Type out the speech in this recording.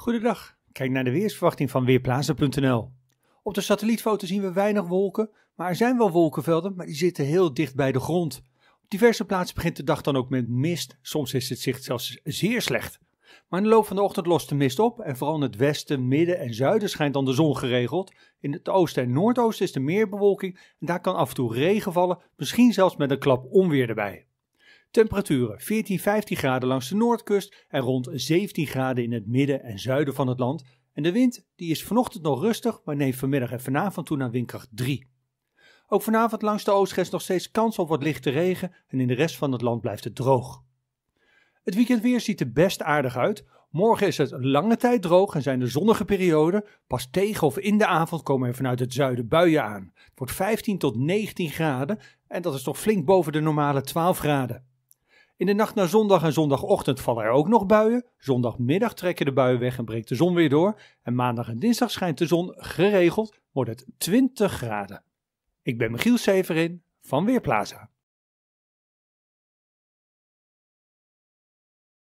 Goedendag, kijk naar de weersverwachting van Weerplaatsen.nl. Op de satellietfoto zien we weinig wolken, maar er zijn wel wolkenvelden, maar die zitten heel dicht bij de grond. Op diverse plaatsen begint de dag dan ook met mist, soms is het zicht zelfs zeer slecht. Maar in de loop van de ochtend lost de mist op en vooral in het westen, midden en zuiden schijnt dan de zon geregeld. In het oosten en noordoosten is er meer bewolking en daar kan af en toe regen vallen, misschien zelfs met een klap onweer erbij. Temperaturen 14, 15 graden langs de noordkust en rond 17 graden in het midden en zuiden van het land. En de wind die is vanochtend nog rustig, maar neemt vanmiddag en vanavond toe naar windkracht 3. Ook vanavond langs de oostgrens nog steeds kans op wat lichte regen en in de rest van het land blijft het droog. Het weekendweer ziet er best aardig uit. Morgen is het lange tijd droog en zijn er zonnige perioden. Pas tegen of in de avond komen er vanuit het zuiden buien aan. Het wordt 15 tot 19 graden en dat is toch flink boven de normale 12 graden. In de nacht naar zondag en zondagochtend vallen er ook nog buien. Zondagmiddag trekken de buien weg en breekt de zon weer door. En maandag en dinsdag schijnt de zon geregeld, wordt het 20 graden. Ik ben Michiel Severin van Weerplaza.